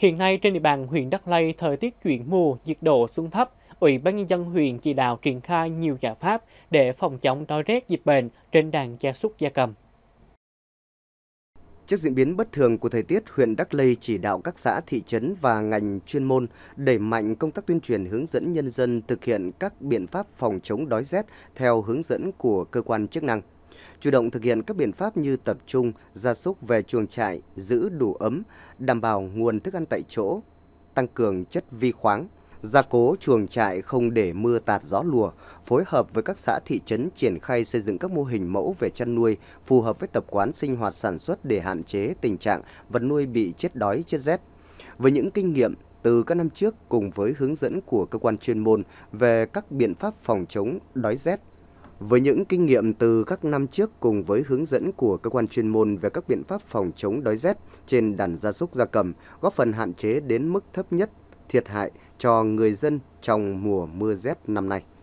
Hiện nay trên địa bàn huyện Đắk Lây thời tiết chuyển mùa, nhiệt độ xuống thấp, Ủy ban nhân dân huyện chỉ đạo triển khai nhiều giải pháp để phòng chống đói rét dịch bệnh trên đàn gia súc gia cầm. Trước diễn biến bất thường của thời tiết, huyện Đắk Lây chỉ đạo các xã, thị trấn và ngành chuyên môn đẩy mạnh công tác tuyên truyền hướng dẫn nhân dân thực hiện các biện pháp phòng chống đói rét theo hướng dẫn của cơ quan chức năng chủ động thực hiện các biện pháp như tập trung gia súc về chuồng trại, giữ đủ ấm, đảm bảo nguồn thức ăn tại chỗ, tăng cường chất vi khoáng, gia cố chuồng trại không để mưa tạt gió lùa, phối hợp với các xã thị trấn triển khai xây dựng các mô hình mẫu về chăn nuôi phù hợp với tập quán sinh hoạt sản xuất để hạn chế tình trạng vật nuôi bị chết đói, chết rét. Với những kinh nghiệm từ các năm trước cùng với hướng dẫn của cơ quan chuyên môn về các biện pháp phòng chống đói rét, với những kinh nghiệm từ các năm trước cùng với hướng dẫn của cơ quan chuyên môn về các biện pháp phòng chống đói rét trên đàn gia súc gia cầm, góp phần hạn chế đến mức thấp nhất thiệt hại cho người dân trong mùa mưa rét năm nay.